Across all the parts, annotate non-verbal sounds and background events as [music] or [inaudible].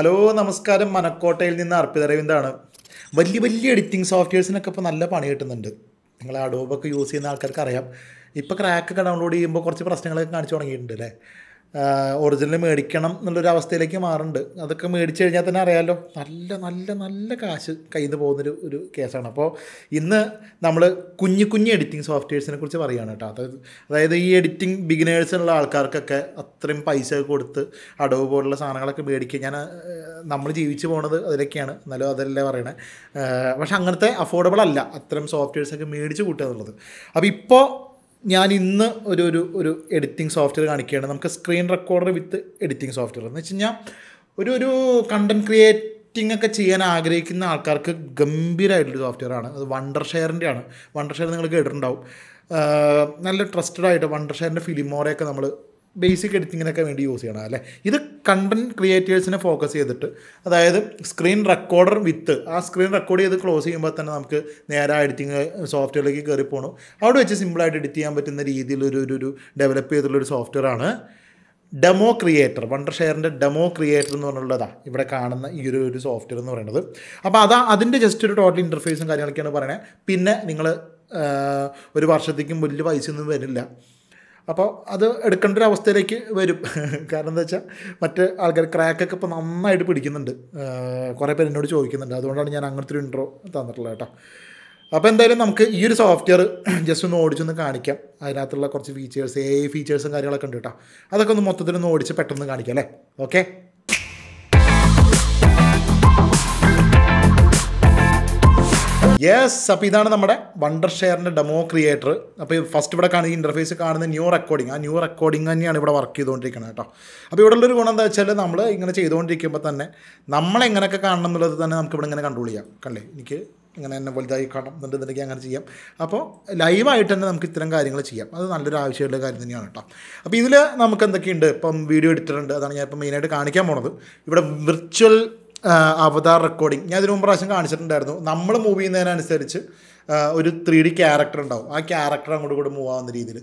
hello നമസ്കാരം മനക്കോട്ടയിൽ നിന്ന് അർപ്പിത രവിന്ദാണ് വലിയ വലിയ എഡിറ്റിംഗ് സോഫ്റ്റ്വെയർസിനൊക്കെ ഇപ്പോൾ നല്ല പണി കിട്ടുന്നുണ്ട് നിങ്ങൾ അഡോബൊക്കെ യൂസ് ചെയ്യുന്ന ആൾക്കാർക്ക് അറിയാം ഇപ്പോൾ ക്രാക്കൊക്കെ ഡൗൺലോഡ് ചെയ്യുമ്പോൾ കുറച്ച് പ്രശ്നങ്ങളൊക്കെ കാണിച്ചു തുടങ്ങിയിട്ടുണ്ട് അല്ലേ ഒറിജിനൽ മേടിക്കണം എന്നുള്ളൊരു അവസ്ഥയിലേക്ക് മാറുന്നുണ്ട് അതൊക്കെ മേടിച്ച് കഴിഞ്ഞാൽ തന്നെ അറിയാമല്ലോ നല്ല നല്ല നല്ല കാശ് കയ്യിൽ നിന്ന് പോകുന്നൊരു ഒരു കേസാണ് അപ്പോൾ ഇന്ന് നമ്മൾ കുഞ്ഞു കുഞ്ഞു എഡിറ്റിംഗ് സോഫ്റ്റ്വെയർസിനെ കുറിച്ച് പറയുകയാണ് കേട്ടോ അത് അതായത് ഈ എഡിറ്റിംഗ് ബിഗിനേഴ്സിനുള്ള ആൾക്കാർക്കൊക്കെ അത്രയും പൈസ കൊടുത്ത് അടവ് പോലുള്ള സാധനങ്ങളൊക്കെ മേടിക്കുക ഞാൻ നമ്മൾ ജീവിച്ചു പോണത് അതിലൊക്കെയാണ് എന്നാലും അതല്ലേ പറയണേ പക്ഷെ അങ്ങനത്തെ അഫോർഡബിൾ അല്ല അത്തരം സോഫ്റ്റ്വെയർസൊക്കെ മേടിച്ച് കൂട്ടുക എന്നുള്ളത് അപ്പോൾ ഇപ്പോൾ ഞാൻ ഇന്ന് ഒരു ഒരു ഒരു എഡിറ്റിംഗ് സോഫ്റ്റ്വെയർ കാണിക്കുകയാണ് നമുക്ക് screen recorder with editing software എന്ന് വെച്ച് കഴിഞ്ഞാൽ ഒരു ഒരു കണ്ടൻറ് ക്രിയേറ്റിംഗ് ഒക്കെ ചെയ്യാൻ ആഗ്രഹിക്കുന്ന ആൾക്കാർക്ക് ഗംഭീരമായിട്ടുള്ള സോഫ്റ്റ്വെയർ ആണ് അത് വണ്ടർ ഷെയറിൻ്റെ ആണ് വണ്ടർ ഷെയർ നിങ്ങൾ കേട്ടിട്ടുണ്ടാവും നല്ല ട്രസ്റ്റഡ് ആയിട്ട് വണ്ടർ ഷെയറിൻ്റെ ഫിലിമോറയൊക്കെ നമ്മൾ ബേസിക് എഡിറ്റിങ്ങിനൊക്കെ വേണ്ടി യൂസ് ചെയ്യണം അല്ലേ ഇത് കണ്ടൻറ് ക്രിയേറ്റേഴ്സിനെ ഫോക്കസ് ചെയ്തിട്ട് അതായത് സ്ക്രീൻ റെക്കോർഡർ വിത്ത് ആ സ്ക്രീൻ റെക്കോർഡ് ചെയ്ത് ക്ലോസ് ചെയ്യുമ്പോൾ തന്നെ നമുക്ക് നേരെ എഡിറ്റിംഗ് സോഫ്റ്റ്വെയറിലേക്ക് കയറി പോകണം അവിടെ വെച്ച് സിമ്പിളായിട്ട് എഡിറ്റ് ചെയ്യാൻ പറ്റുന്ന രീതിയിലൊരു ഒരു ഒരു ഡെവലപ്പ് ചെയ്തിട്ടുള്ള സോഫ്റ്റ്വെയർ ആണ് ഡെമോ ക്രിയേറ്റർ വണ്ടർ ഷെയറിൻ്റെ ഡെമോ ക്രിയേറ്റർ എന്ന് പറഞ്ഞുള്ളതാണ് ഇവിടെ കാണുന്ന ഈ ഒരു ഒരു സോഫ്റ്റ്വെയർ എന്ന് പറയുന്നത് അപ്പോൾ അതാ അതിൻ്റെ ജസ്റ്റ് ഒരു ടോട്ടൽ ഇൻ്റർഫേസും കാര്യങ്ങളൊക്കെയാണ് പറയുന്നത് പിന്നെ നിങ്ങൾ ഒരു വർഷത്തേക്കും വലിയ പൈസ ഒന്നും വരില്ല അപ്പോൾ അത് എടുക്കേണ്ട ഒരു അവസ്ഥയിലേക്ക് വരും [laughs] കാരണം എന്താ വെച്ചാൽ മറ്റ് ആൾക്കാർ ക്രാക്കൊക്കെ ഇപ്പോൾ നന്നായിട്ട് പിടിക്കുന്നുണ്ട് കുറേ പേര് എന്നോട് ചോദിക്കുന്നുണ്ട് അതുകൊണ്ടാണ് ഞാൻ അങ്ങനത്തെ ഒരു ഇൻട്രോ തന്നിട്ടുള്ളത് കേട്ടോ അപ്പോൾ എന്തായാലും നമുക്ക് ഈ ഒരു സോഫ്റ്റ്വെയർ ജസ്റ്റ് [clears throat] ഒന്ന് ഓടിച്ചൊന്ന് കാണിക്കാം അതിനകത്തുള്ള കുറച്ച് ഫീച്ചേഴ്സ് ഏ ഫീച്ചേഴ്സും കാര്യങ്ങളൊക്കെ ഉണ്ട് കേട്ടോ അതൊക്കെ ഒന്ന് മൊത്തത്തിൽ ഒന്ന് ഓടിച്ച് പെട്ടെന്ന് കാണിക്കാം അല്ലേ ഓക്കെ യെസ് അപ്പോൾ ഇതാണ് നമ്മുടെ വണ്ടർ ഷെയറിൻ്റെ ഡെമോ ക്രിയേറ്റർ അപ്പോൾ ഫസ്റ്റ് ഇവിടെ കാണുന്ന ഇൻ്റർഫേസ് കാണുന്ന ന്യൂ റെക്കോർഡിംഗ് ആ ന്യൂ റെക്കോർഡിംഗ് തന്നെയാണ് ഇവിടെ വർക്ക് ചെയ്തുകൊണ്ടിരിക്കുന്നത് കേട്ടോ അപ്പോൾ ഇവിടെയുള്ളൊരു ഗുണം എന്താ വെച്ചാൽ നമ്മൾ ഇങ്ങനെ ചെയ്തുകൊണ്ടിരിക്കുമ്പോൾ തന്നെ നമ്മളെങ്ങനെയൊക്കെ കാണണം എന്നുള്ളത് തന്നെ നമുക്ക് ഇവിടെ ഇങ്ങനെ കൺട്രോൾ ചെയ്യാം കണ്ടേ എനിക്ക് ഇങ്ങനെ തന്നെ വലുതായി കാണാം എന്നുണ്ടെന്നുണ്ടെങ്കിൽ അങ്ങനെ ചെയ്യാം അപ്പോൾ ലൈവായിട്ട് തന്നെ നമുക്ക് ഇത്തരം കാര്യങ്ങൾ ചെയ്യാം അത് നല്ലൊരു ആവശ്യമുള്ള കാര്യം തന്നെയാണ് കേട്ടോ അപ്പോൾ ഇതിൽ നമുക്ക് എന്തൊക്കെയുണ്ട് ഇപ്പം വീഡിയോ എഡിറ്റർ ഉണ്ട് അതാണ് ഞാൻ ഇപ്പം മെയിനായിട്ട് കാണിക്കാൻ പോണത് ഇവിടെ വിർച്വൽ അവതാർ റെക്കോർഡിങ് ഞാൻ ഇതിനു മുമ്പ് പ്രാവശ്യം കാണിച്ചിട്ടുണ്ടായിരുന്നു നമ്മൾ മൂവ് ചെയ്യുന്നതിനനുസരിച്ച് ഒരു ത്രീ ഡി ക്യാരക്ടർ ഉണ്ടാവും ആ ക്യാരക്ടർ അങ്ങോട്ട് കൂടെ മൂവ് ആവുന്ന രീതിയിൽ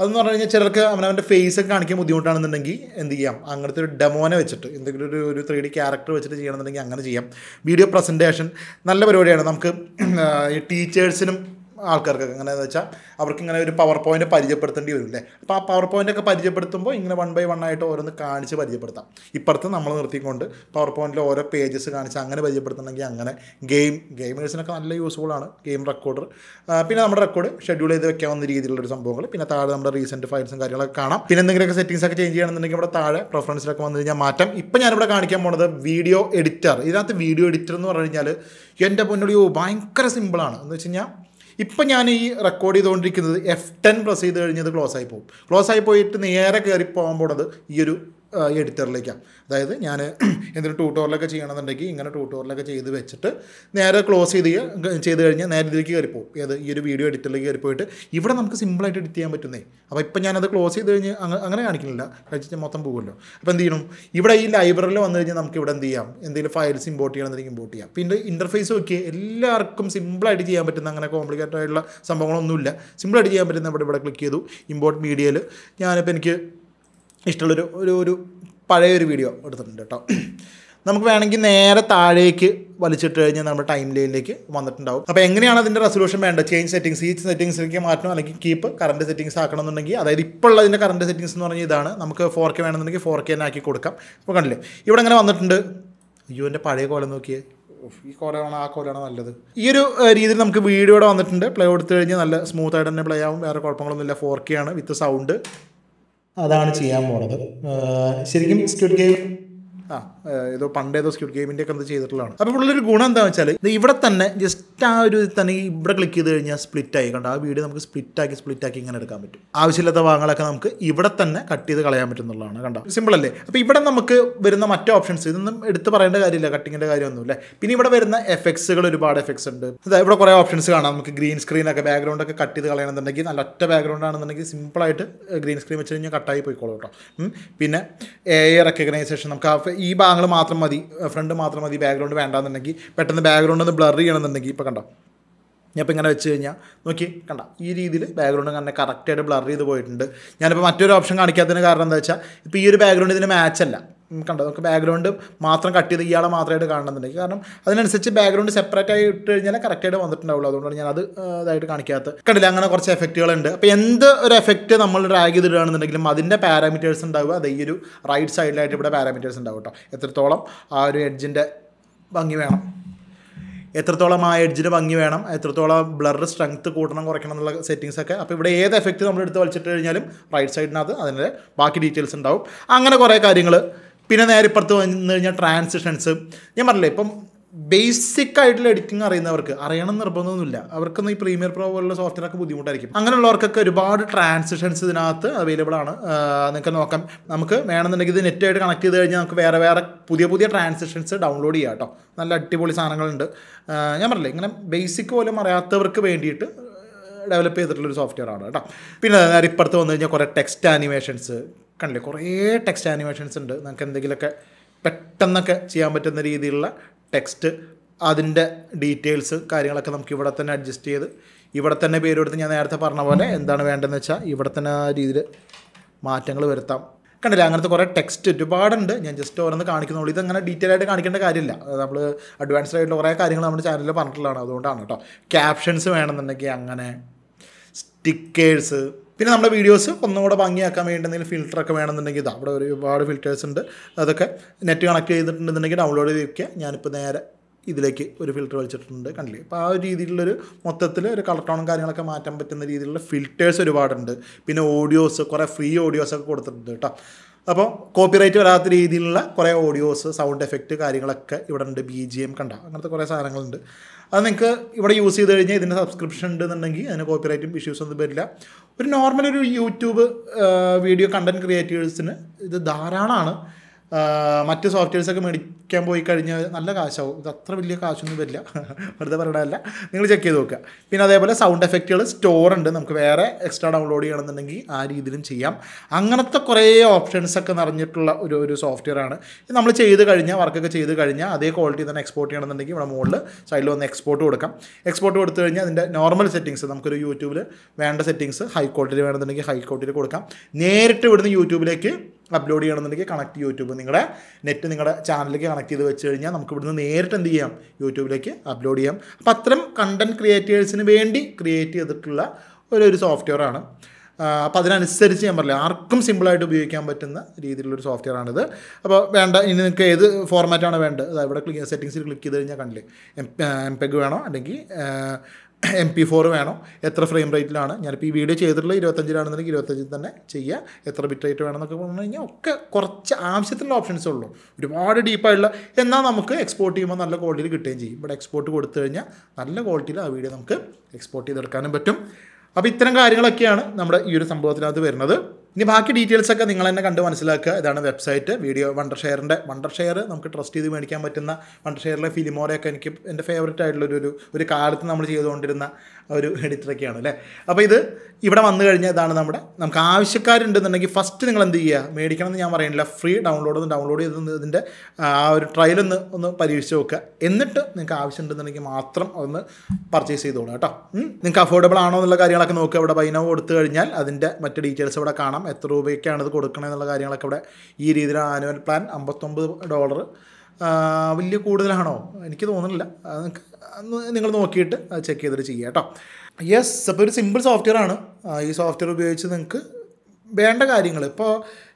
അതെന്ന് പറഞ്ഞു കഴിഞ്ഞാൽ ചിലർക്ക് അവനവൻ്റെ ഫേസ് ഒക്കെ കാണിക്കാൻ ബുദ്ധിമുട്ടാണെന്നുണ്ടെങ്കിൽ എന്ത് ചെയ്യാം അങ്ങനത്തെ ഒരു ഡെമോനെ വെച്ചിട്ട് എന്തെങ്കിലും ഒരു ഒരു ത്രീ ഡി ക്യാരക്ടർ വെച്ചിട്ട് ചെയ്യണമെന്നുണ്ടെങ്കിൽ അങ്ങനെ ചെയ്യാം വീഡിയോ പ്രസൻറ്റേഷൻ നല്ല പരിപാടിയാണ് നമുക്ക് ഈ ടീച്ചേഴ്സിനും ആൾക്കാർക്കൊക്കെ അങ്ങനെ എന്ന് വെച്ചാൽ അവർക്ക് ഇങ്ങനെ ഒരു പവർ പോയിന്റ് പരിചയപ്പെടുത്തേണ്ടി വരും അല്ലേ അപ്പോൾ ആ പവർ പോയിന്റ് ഒക്കെ പരിചയപ്പെടുത്തുമ്പോൾ ഇങ്ങനെ വൺ ബൈ വൺ ആയിട്ട് ഓരോന്ന് കാണിച്ച് പരിചയപ്പെടുത്താം ഇപ്പുറത്ത് നമ്മൾ നിർത്തിക്കൊണ്ട് പവർ പോയിന്റിൽ ഓരോ പേജസ് കാണിച്ച് അങ്ങനെ പരിചയപ്പെടുത്തണമെങ്കിൽ അങ്ങനെ ഗെയിം ഗെയിമേഴ്സിനൊക്കെ നല്ല യൂസ്ഫുൾ ആണ് ഗെയിം റെക്കോർഡർ പിന്നെ നമ്മുടെ റെക്കോർഡ് ഷെഡ്യൂൾ ചെയ്ത് വെക്കാവുന്ന രീതിയിലുള്ള ഒരു സംഭവങ്ങൾ പിന്നെ താഴെ നമ്മുടെ റീസെൻറ്റ് ഫയൽസും കാര്യങ്ങളൊക്കെ കാണാം പിന്നെ എന്തെങ്കിലുമൊക്കെ സെറ്റിംഗ്സ് ഒക്കെ ചേഞ്ച് ചെയ്യണമെന്നുണ്ടെങ്കിൽ ഇവിടെ താഴെ പ്രിഫറൻസിലൊക്കെ വന്നു കഴിഞ്ഞാൽ മാറ്റാം ഇപ്പം ഞാനിവിടെ കാണിക്കാൻ പോണത് വീഡിയോ എഡിറ്റർ ഇതിനകത്ത് വീഡിയോ എഡിറ്റർ എന്ന് പറഞ്ഞു കഴിഞ്ഞാൽ എൻ്റെ പൊന്നോടിയോ ഭയങ്കര സിമ്പിളാണ് എന്ന് വെച്ച് കഴിഞ്ഞാൽ ഇപ്പം ഞാൻ ഈ റെക്കോർഡ് ചെയ്തുകൊണ്ടിരിക്കുന്നത് എഫ് ടെൻ പ്രസ് ചെയ്ത് കഴിഞ്ഞത് ക്ലോസ് ആയി പോകും ക്ലോസ് ആയി പോയിട്ട് നേരെ കയറി പോകുമ്പോഴത് ഈ ഒരു എഡിറ്ററിലേക്കാണ് അതായത് ഞാൻ [clears throat] എന്തൊരു ട്യൂട്ടോറിലൊക്കെ ചെയ്യണമെന്നുണ്ടെങ്കിൽ ഇങ്ങനെ ട്യൂട്ടോറിലൊക്കെ ചെയ്ത് വെച്ചിട്ട് നേരെ ക്ലോസ് ചെയ്ത് ചെയ്ത് കഴിഞ്ഞാൽ നേരെ ഇതിലേക്ക് പോകും ഏത് ഈ ഒരു വീഡിയോ എഡിറ്ററിലേക്ക് പോയിട്ട് ഇവിടെ നമുക്ക് സിമ്പിളായിട്ട് എഡിറ്റ് ചെയ്യാൻ പറ്റുന്നേ അപ്പോൾ ഇപ്പം ഞാനത് ക്ലോസ് ചെയ്ത് കഴിഞ്ഞ് അങ്ങനെ കാണിക്കുന്നില്ല കഴിച്ചിട്ട് മൊത്തം പോകുമല്ലോ അപ്പോൾ എന്ത് ചെയ്യണം ഇവിടെ ഈ ലൈബ്രറിയിൽ വന്നു കഴിഞ്ഞാൽ നമുക്ക് ഇവിടെ എന്ത് ചെയ്യാം എന്തെങ്കിലും ഫയൽസ് ഇമ്പോർട്ട് ചെയ്യണമെന്നുണ്ടെങ്കിൽ ഇമ്പോർട്ട് ചെയ്യാം പിന്നെ ഇൻ്റർഫേസ് ഒക്കെ എല്ലാവർക്കും സിമ്പിളായിട്ട് ചെയ്യാൻ പറ്റുന്ന അങ്ങനെ കോംപ്ലിക്കേറ്റഡ് ആയിട്ടുള്ള സംഭവങ്ങളൊന്നുമില്ല സിമ്പിളായിട്ട് ചെയ്യാൻ പറ്റുന്ന ഇവിടെ ഇവിടെ ക്ലിക്ക് ചെയ്തു ഇമ്പോർട്ട് മീഡിയയിൽ ഞാനിപ്പോൾ എനിക്ക് ഇഷ്ടമുള്ളൊരു ഒരു ഒരു പഴയൊരു വീഡിയോ എടുത്തിട്ടുണ്ട് കേട്ടോ നമുക്ക് വേണമെങ്കിൽ നേരെ താഴേക്ക് വലിച്ചിട്ട് കഴിഞ്ഞാൽ നമ്മുടെ ടൈം ലൈനിലേക്ക് വന്നിട്ടുണ്ടാവും അപ്പോൾ എങ്ങനെയാണ് അതിൻ്റെ റെസൊല്യൂഷൻ വേണ്ടത് ചേഞ്ച് സെറ്റിംഗ്സ് ഈ സെറ്റിംഗ്സിലേക്ക് മാറ്റണം അല്ലെങ്കിൽ കീപ്പ് കറണ്ട് സെറ്റിംഗ്സ് ആക്കണം എന്നുണ്ടെങ്കിൽ അതായത് ഇപ്പോൾ ഉള്ളതിൻ്റെ കറണ്ട് സെറ്റിംഗ്സ് എന്ന് പറഞ്ഞാൽ ഇതാണ് നമുക്ക് ഫോർ കെ വേണമെന്നുണ്ടെങ്കിൽ ഫോർ കെ തന്നെ ആക്കി കൊടുക്കാം ഇപ്പോൾ കണ്ടില്ലേ ഇവിടെ അങ്ങനെ വന്നിട്ടുണ്ട് അയ്യോ എൻ്റെ പഴയ കോലം നോക്കിയേ ഈ കോലാണോ ആ കോലാണോ നല്ലത് ഈ ഒരു രീതിയിൽ നമുക്ക് വീഡിയോ ഇവിടെ വന്നിട്ടുണ്ട് പ്ലേ കൊടുത്തു കഴിഞ്ഞാൽ നല്ല സ്മൂത്തായിട്ട് തന്നെ പ്ലേ ആവും വേറെ കുഴപ്പങ്ങളൊന്നുമില്ല ഫോർ കെ ആണ് വിത്ത് സൗണ്ട് അതാണ് ചെയ്യാൻ പോണത് ശരിക്കും സ്ക്വിഡ് ഗെയിം ആ ഏതോ പണ്ടേതോ സ്ക്യൂട്ട് ഗെയിമിൻ്റെ ഒക്കെ അത് ചെയ്തിട്ടുള്ളതാണ് അപ്പോൾ ഉള്ളൊരു ഗുണം എന്താണെന്ന് വെച്ചാൽ ഇവിടെ തന്നെ ജസ്റ്റ് ആ ഒരു തന്നെ ഇവിടെ ക്ലിക്ക് ചെയ്ത് കഴിഞ്ഞാൽ സ്പ്ലിറ്റ് ആയി കണ്ട ആ വീഡിയോ നമുക്ക് സ്പ്ലിറ്റ് ആക്കി സ്പ്ലിറ്റ് ആക്കി ഇങ്ങനെ എടുക്കാൻ പറ്റും ആവശ്യമില്ലാത്ത ഭാഗങ്ങളൊക്കെ നമുക്ക് ഇവിടെ തന്നെ കട്ട് ചെയ്ത് കളയാൻ പറ്റുന്നുള്ളതാണ് കണ്ടോ സിമ്പിൾ അല്ലേ അപ്പോൾ ഇവിടെ നമുക്ക് വരുന്ന മറ്റു ഓപ്ഷൻസ് ഇതൊന്നും എടുത്ത് പറയേണ്ട കാര്യമില്ല കട്ടിങ്ങിൻ്റെ ഇല്ല പിന്നെ ഇവിടെ വരുന്ന എഫക്ട്സുകൾ ഒരുപാട് എഫക്ട്സ് ഉണ്ട് അതായത് ഇവിടെ കുറേ ഓപ്ഷൻസ് കാണാം നമുക്ക് ഗ്രീൻ സ്ക്രീനൊക്കെ ബാക്ക്ഗ്രൗണ്ട് ഒക്കെ കട്ട് ചെയ്ത് കളയണമെന്നുണ്ടെങ്കിൽ നല്ല ഒറ്റ ബാക്ക്ഗ്രൗണ്ട് ആണെന്നുണ്ടെങ്കിൽ സിമ്പിളായിട്ട് ഗ്രീൻ സ്ക്രീൻ വെച്ച് കഴിഞ്ഞാൽ കട്ടായി പോയിക്കോളൂ കേട്ടോ പിന്നെ എ റെക്കഗ്നൈസേഷൻ നമുക്ക് ആ ഈ ഭാഗങ്ങൾ മാത്രം മതി ഫ്രണ്ട് മാത്രം മതി ബാക്ക്ഗ്രൗണ്ട് വേണ്ടാന്നുണ്ടെങ്കിൽ പെട്ടെന്ന് ബാക്ക്ഗ്രൗണ്ട് ഒന്ന് ബ്ലർ ചെയ്യണമെന്നുണ്ടെങ്കിൽ ഇപ്പോൾ കണ്ടോ ഞാനിപ്പോൾ ഇങ്ങനെ വെച്ച് കഴിഞ്ഞാൽ നോക്കി കണ്ട ഈ രീതിയിൽ ബാക്ക്ഗ്രൗണ്ട് തന്നെ കറക്റ്റായിട്ട് ബ്ലർ ചെയ്ത് പോയിട്ടുണ്ട് ഞാനിപ്പോൾ മറ്റൊരു ഓപ്ഷൻ കാണിക്കാത്തതിന് കാരണം എന്താ വെച്ചാൽ ഇപ്പോൾ ഈ ഒരു ബാക്ക്ഗ്രൗണ്ട് ഇതിന് മാച്ച് അല്ല കണ്ടത് നമുക്ക് ബാക്ക്ഗ്രൗണ്ട് മാത്രം കട്ട് ചെയ്ത് ഇയാളെ മാത്രമായിട്ട് കാണണമെന്നുണ്ടെങ്കിൽ കാരണം അതിനനുസരിച്ച് ബാക്ക്ഗ്രൗണ്ട് സെപ്പറേറ്റ് ആയി ഇട്ട് കഴിഞ്ഞാൽ കറക്റ്റായിട്ട് വന്നിട്ടുണ്ടാവുള്ളൂ അതുകൊണ്ടാണ് ഞാൻ അത് ഇതായിട്ട് കാണിക്കാത്തത് കണ്ടില്ല അങ്ങനെ കുറച്ച് എഫക്റ്റുകളുണ്ട് അപ്പോൾ എന്ത് ഒരു എഫക്റ്റ് നമ്മൾ ഡ്രാഗ് ഇടുകയാണെന്നുണ്ടെങ്കിലും അതിൻ്റെ പാരാമീറ്റേഴ്സ് ഉണ്ടാവുക അത് ഈ ഒരു റൈറ്റ് സൈഡിലായിട്ട് ഇവിടെ പാരാമീറ്റേഴ്സ് ഉണ്ടാവും കേട്ടോ എത്രത്തോളം ആ ഒരു എഡ്ജിൻ്റെ ഭംഗി വേണം എത്രത്തോളം ആ എഡ്ജിന് ഭംഗി വേണം എത്രത്തോളം ബ്ലർ സ്ട്രെങ്ത് കൂട്ടണം കുറയ്ക്കണം എന്നുള്ള സെറ്റിങ്സ് ഒക്കെ അപ്പോൾ ഇവിടെ ഏത് എഫക്റ്റ് നമ്മൾ എടുത്ത് വലിച്ചിട്ട് കഴിഞ്ഞാലും റൈറ്റ് സൈഡിനകത്ത് അതിൻ്റെ ബാക്കി ഡീറ്റെയിൽസ് ഉണ്ടാവും അങ്ങനെ കുറേ കാര്യങ്ങൾ പിന്നെ നേരെ ഇപ്പുറത്ത് വന്നു കഴിഞ്ഞാൽ ട്രാൻസിഷൻസ് ഞാൻ പറഞ്ഞില്ലേ ഇപ്പം ബേസിക് ആയിട്ടുള്ള എഡിറ്റിംഗ് അറിയുന്നവർക്ക് അറിയണം നിർബന്ധമൊന്നുമില്ല അവർക്കൊന്നും ഈ പ്രീമിയർ പ്രോ പോലുള്ള സോഫ്റ്റ്വെയറൊക്കെ ബുദ്ധിമുട്ടായിരിക്കും അങ്ങനെയുള്ളവർക്കൊക്കെ ഒരുപാട് ട്രാൻസിഷൻസ് ഇതിനകത്ത് അവൈലബിൾ ആണ് നിങ്ങൾക്ക് നോക്കാം നമുക്ക് വേണമെന്നുണ്ടെങ്കിൽ ഇത് നെറ്റായിട്ട് കണക്ട് ചെയ്ത് കഴിഞ്ഞാൽ നമുക്ക് വേറെ വേറെ പുതിയ പുതിയ ട്രാൻസിഷൻസ് ഡൗൺലോഡ് ചെയ്യാം കേട്ടോ നല്ല അടിപൊളി സാധനങ്ങളുണ്ട് ഞാൻ പറഞ്ഞില്ലേ ഇങ്ങനെ ബേസിക് പോലും അറിയാത്തവർക്ക് വേണ്ടിയിട്ട് ഡെവലപ്പ് ചെയ്തിട്ടുള്ളൊരു സോഫ്റ്റ്വെയർ ആണ് കേട്ടോ പിന്നെ ഇപ്പുറത്ത് വന്നു കഴിഞ്ഞാൽ കുറേ ടെക്സ്റ്റ് ആനിമേഷൻസ് കണ്ടില്ലേ കുറേ ടെക്സ്റ്റ് ആനിമേഷൻസ് ഉണ്ട് നമുക്ക് എന്തെങ്കിലുമൊക്കെ പെട്ടെന്നൊക്കെ ചെയ്യാൻ പറ്റുന്ന രീതിയിലുള്ള ടെക്സ്റ്റ് അതിൻ്റെ ഡീറ്റെയിൽസ് കാര്യങ്ങളൊക്കെ നമുക്ക് ഇവിടെ തന്നെ അഡ്ജസ്റ്റ് ചെയ്ത് ഇവിടെ തന്നെ പേര് ഞാൻ നേരത്തെ പറഞ്ഞ പോലെ എന്താണ് വേണ്ടതെന്ന് വെച്ചാൽ ഇവിടെ തന്നെ ആ രീതിയിൽ മാറ്റങ്ങൾ വരുത്താം കണ്ടില്ല അങ്ങനത്തെ കുറേ ടെക്സ്റ്റ് ഒരുപാടുണ്ട് ഞാൻ ജസ്റ്റ് ഓരോന്ന് കാണിക്കുന്നുള്ളൂ ഇതങ്ങനെ ഡീറ്റെയിൽ ആയിട്ട് കാണിക്കേണ്ട കാര്യമില്ല നമ്മൾ അഡ്വാൻസ്ഡ് ആയിട്ടുള്ള കുറേ കാര്യങ്ങൾ നമ്മുടെ ചാനലിൽ പറഞ്ഞിട്ടുള്ളതാണ് അതുകൊണ്ടാണ് കേട്ടോ ക്യാപ്ഷൻസ് വേണമെന്നുണ്ടെങ്കിൽ അങ്ങനെ സ്റ്റിക്കേഴ്സ് പിന്നെ നമ്മുടെ വീഡിയോസ് ഒന്നുകൂടെ ഭംഗിയാക്കാൻ വേണ്ടി എന്തെങ്കിലും ഫിൽറ്ററൊക്കെ വേണമെന്നുണ്ടെങ്കിൽ ഇതാ അവിടെ ഒരുപാട് ഫിൽറ്റേഴ്സ് ഉണ്ട് അതൊക്കെ നെറ്റ് കണക്ട് ചെയ്തിട്ടുണ്ടെന്നുണ്ടെങ്കിൽ ഡൗൺലോഡ് ചെയ്ത് വയ്ക്കുക ഞാനിപ്പോൾ നേരെ ഇതിലേക്ക് ഒരു ഫിൽറ്റർ വെച്ചിട്ടുണ്ട് കണ്ടില്ലേ അപ്പോൾ ആ ഒരു രീതിയിലുള്ളൊരു മൊത്തത്തിൽ ഒരു കളർ ടോണും കാര്യങ്ങളൊക്കെ മാറ്റാൻ പറ്റുന്ന രീതിയിലുള്ള ഫിൽറ്റേഴ്സ് ഒരുപാടുണ്ട് പിന്നെ ഓഡിയോസ് കുറേ ഫ്രീ ഓഡിയോസൊക്കെ കൊടുത്തിട്ടുണ്ട് കേട്ടോ അപ്പോൾ കോപ്പിറൈറ്റ് വരാത്ത രീതിയിലുള്ള കുറേ ഓഡിയോസ് സൗണ്ട് എഫക്റ്റ് കാര്യങ്ങളൊക്കെ ഇവിടെ ഉണ്ട് ബി ജി എം കണ്ട അങ്ങനത്തെ കുറേ സാധനങ്ങളുണ്ട് അത് നിങ്ങൾക്ക് ഇവിടെ യൂസ് ചെയ്ത് കഴിഞ്ഞാൽ ഇതിൻ്റെ സബ്സ്ക്രിപ്ഷൻ ഉണ്ടെന്നുണ്ടെങ്കിൽ അതിന് കോപ്പിറൈറ്റും ഇഷ്യൂസ് ഒന്നും വരില്ല ഒരു നോർമൽ ഒരു യൂട്യൂബ് വീഡിയോ കണ്ടൻറ് ക്രിയേറ്റേഴ്സിന് ഇത് ധാരാളമാണ് മറ്റ് സോഫ്റ്റ്വെയർസൊക്കെ മേടിക്കാൻ പോയി കഴിഞ്ഞാൽ നല്ല കാശാവും ഇത് അത്ര വലിയ കാശൊന്നും വരില്ല വെറുതെ പറയണമല്ല നിങ്ങൾ ചെക്ക് ചെയ്ത് നോക്കുക പിന്നെ അതേപോലെ സൗണ്ട് എഫക്റ്റുകൾ സ്റ്റോർ ഉണ്ട് നമുക്ക് വേറെ എക്സ്ട്രാ ഡൗൺലോഡ് ചെയ്യണമെന്നുണ്ടെങ്കിൽ ആ രീതിയിലും ചെയ്യാം അങ്ങനത്തെ കുറേ ഓപ്ഷൻസൊക്കെ നിറഞ്ഞിട്ടുള്ള ഒരു ഒരു സോഫ്റ്റ്വെയർ ആണ് നമ്മൾ ചെയ്ത് കഴിഞ്ഞാൽ വർക്കൊക്കെ ചെയ്ത് കഴിഞ്ഞാൽ അതേ ക്വാളിറ്റി തന്നെ എക്സ്പോർട്ട് ചെയ്യണമെന്നുണ്ടെങ്കിൽ ഇവിടെ മുകളിൽ സൈഡിൽ ഒന്ന് എക്സ്പോർട്ട് കൊടുക്കാം എക്സ്പോർട്ട് കൊടുത്തു കഴിഞ്ഞാൽ അതിൻ്റെ നോർമൽ സെറ്റിങ്സ് നമുക്കൊരു യൂട്യൂബിൽ വേണ്ട സെറ്റിങ്സ് ഹൈ ക്വാളിറ്റിയിൽ വേണമെന്നുണ്ടെങ്കിൽ ഹൈ ക്വാളിറ്റിയിൽ കൊടുക്കാം നേരിട്ട് ഇവിടുന്ന് യൂട്യൂബിലേക്ക് അപ്ലോഡ് ചെയ്യണമെന്നുണ്ടെങ്കിൽ കണക്ട് യൂട്യൂബ് നിങ്ങളുടെ നെറ്റ് നിങ്ങളുടെ ചാനലിലേക്ക് കണക്ട് ചെയ്ത് വെച്ച് കഴിഞ്ഞാൽ നമുക്ക് ഇവിടുന്ന് നേരിട്ട് എന്ത് ചെയ്യാം യൂട്യൂബിലേക്ക് അപ്ലോഡ് ചെയ്യാം അപ്പോൾ അത്തരം കണ്ടൻറ് ക്രിയേറ്റേഴ്സിന് വേണ്ടി ക്രിയേറ്റ് ചെയ്തിട്ടുള്ള ഒരു ഒരു സോഫ്റ്റ്വെയർ ആണ് അപ്പോൾ അതിനനുസരിച്ച് ഞാൻ പറയാം ആർക്കും സിമ്പിളായിട്ട് ഉപയോഗിക്കാൻ പറ്റുന്ന രീതിയിലുള്ളൊരു സോഫ്റ്റ്വെയർ ആണിത് അപ്പോൾ വേണ്ട ഇനി നിങ്ങൾക്ക് ഏത് ഫോർമാറ്റാണ് വേണ്ടത് ഇവിടെ ക്ലിക്ക് സെറ്റിങ്സിൽ ക്ലിക്ക് ചെയ്ത് കഴിഞ്ഞാൽ കണ്ടില്ലേ എം പെഗ് വേണോ അല്ലെങ്കിൽ എം പി ഫോർ വേണോ എത്ര ഫ്രെയിം റേറ്റിലാണ് ഞാനിപ്പോൾ ഈ വീഡിയോ ചെയ്തിട്ടുള്ള ഇരുപത്തഞ്ചിലാണെന്നുണ്ടെങ്കിൽ ഇരുപത്തഞ്ചിൽ തന്നെ ചെയ്യുക എത്ര ബിറ്റ് റേറ്റ് വേണമെന്നൊക്കെ പറഞ്ഞു കഴിഞ്ഞാൽ ഒക്കെ കുറച്ച് ആവശ്യത്തിനുള്ള ഓപ്ഷൻസ് ഉള്ളൂ ഒരുപാട് ഡീപ്പായിട്ടുള്ള എന്നാൽ നമുക്ക് എക്സ്പോർട്ട് ചെയ്യുമ്പോൾ നല്ല ക്വാളിറ്റിയിൽ കിട്ടുകയും ചെയ്യും ഇവിടെ എക്സ്പോർട്ട് കൊടുത്തു കഴിഞ്ഞാൽ നല്ല ക്വാളിറ്റിയിൽ ആ വീഡിയോ നമുക്ക് എക്സ്പോർട്ട് ചെയ്തെടുക്കാനും പറ്റും അപ്പോൾ ഇത്തരം കാര്യങ്ങളൊക്കെയാണ് നമ്മുടെ ഈ ഒരു സംഭവത്തിനകത്ത് വരുന്നത് ഇനി ബാക്കി ഡീറ്റെയിൽസ് ഒക്കെ നിങ്ങൾ തന്നെ കണ്ട് മനസ്സിലാക്കുക ഇതാണ് വെബ്സൈറ്റ് വീഡിയോ വണ്ടർ ഷെയറിൻ്റെ വണ്ടർ ഷെയർ നമുക്ക് ട്രസ്റ്റ് ചെയ്ത് മേടിക്കാൻ പറ്റുന്ന വണ്ടർ ഷെയറിലെ ഫിലിമോടെയൊക്കെ എനിക്ക് എൻ്റെ ഫേവറേറ്റ് ആയിട്ടുള്ള ഒരു ഒരു കാലത്ത് നമ്മൾ ചെയ്തുകൊണ്ടിരുന്ന ഒരു എഡിറ്ററൊക്കെയാണ് അല്ലേ അപ്പോൾ ഇത് ഇവിടെ വന്നു കഴിഞ്ഞാൽ ഇതാണ് നമ്മുടെ നമുക്ക് ആവശ്യക്കാരുണ്ടെന്നുണ്ടെങ്കിൽ ഫസ്റ്റ് നിങ്ങൾ എന്ത് ചെയ്യുക മേടിക്കണം എന്ന് ഞാൻ പറയുന്നില്ല ഫ്രീ ഡൗൺലോഡ് ഒന്ന് ഡൗൺലോഡ് ചെയ്ത് ഇതിൻ്റെ ആ ഒരു ട്രയൽ ഒന്ന് ഒന്ന് പരീക്ഷിച്ച് നോക്കുക എന്നിട്ട് നിങ്ങൾക്ക് ആവശ്യമുണ്ടെന്നുണ്ടെങ്കിൽ മാത്രം അതൊന്ന് പർച്ചേസ് ചെയ്തോളൂ കേട്ടോ നിങ്ങൾക്ക് അഫോർഡബിൾ ആണോ എന്നുള്ള കാര്യങ്ങളൊക്കെ നോക്കുക ഇവിടെ ബൈനോ കൊടുത്തു കഴിഞ്ഞാൽ അതിൻ്റെ മറ്റ് ഡീറ്റെയിൽസ് ഇവിടെ കാണാം എത്ര രൂപയ്ക്കാണ് ഇത് കൊടുക്കണമെന്നുള്ള കാര്യങ്ങളൊക്കെ ഇവിടെ ഈ രീതിയിൽ ആനുവൽ പ്ലാൻ അമ്പത്തൊമ്പത് ഡോളർ വലിയ കൂടുതലാണോ എനിക്ക് തോന്നുന്നില്ല നിങ്ങൾ നോക്കിയിട്ട് ചെക്ക് ചെയ്തിട്ട് ചെയ്യുക കേട്ടോ യെസ് അപ്പോൾ ഒരു സിമ്പിൾ സോഫ്റ്റ്വെയർ ആണ് ഈ സോഫ്റ്റ്വെയർ ഉപയോഗിച്ച് നിങ്ങൾക്ക് വേണ്ട കാര്യങ്ങൾ ഇപ്പോൾ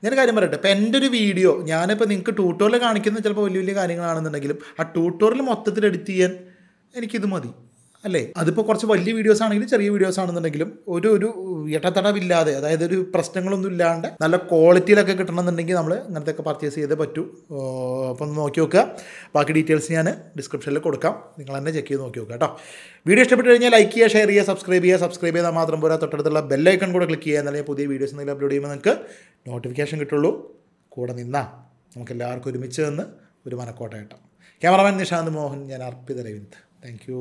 ഞാൻ കാര്യം പറയട്ടെ ഇപ്പോൾ എൻ്റെ ഒരു വീഡിയോ ഞാനിപ്പോൾ നിങ്ങൾക്ക് ട്യൂട്ടോറിൽ കാണിക്കുന്നത് ചിലപ്പോൾ വലിയ വലിയ കാര്യങ്ങളാണെന്നുണ്ടെങ്കിലും ആ ട്യൂട്ടോറിൽ മൊത്തത്തിൽ എഡിറ്റ് ചെയ്യാൻ എനിക്കിത് മതി അല്ലേ അതിപ്പോൾ കുറച്ച് വലിയ വീഡിയോസ് ആണെങ്കിലും ചെറിയ വീഡിയോസ് ആണെന്നുണ്ടെങ്കിലും ഒരു ഒരു ഇടത്തടവില്ലാതെ അതായത് ഒരു പ്രശ്നങ്ങളൊന്നും ഇല്ലാണ്ട് നല്ല ക്വാളിറ്റിയിലൊക്കെ കിട്ടണമെന്നുണ്ടെങ്കിൽ നമ്മൾ ഒക്കെ പർച്ചേസ് ചെയ്തേ പറ്റൂ അപ്പം നോക്കി നോക്കുക ബാക്കി ഡീറ്റെയിൽസ് ഞാൻ ഡിസ്ക്രിപ്ഷനിൽ കൊടുക്കാം നിങ്ങൾ തന്നെ ചെക്ക് ചെയ്ത് നോക്കി നോക്കുക കേട്ടോ വീഡിയോ ഇഷ്ടപ്പെട്ട് കഴിഞ്ഞാൽ ലൈക്ക് ചെയ്യുക ഷെയർ ചെയ്യുക സബ്സ്ക്രൈബ് ചെയ്യുക സബ്സ്ക്രൈബ് ചെയ്താൽ മാത്രം പോരാ തൊട്ടടുത്തുള്ള ബെല്ലൈക്കൺ കൂടെ ക്ലിക്ക് ചെയ്യുക എന്നാലേ പുതിയ വീഡിയോസ് എന്തെങ്കിലും അപ്ലോഡ് ചെയ്യുമ്പോൾ നിങ്ങൾക്ക് നോട്ടിഫിക്കേഷൻ കിട്ടുള്ളൂ കൂടെ നിന്നാ നമുക്ക് എല്ലാവർക്കും ഒരുമിച്ച് നിന്ന് ഒരു മനക്കോട്ട കേട്ടോ ക്യാമറമാൻ നിഷാന്ത് മോഹൻ ഞാൻ അർപ്പിത രവിന്ദ് താങ്ക് യു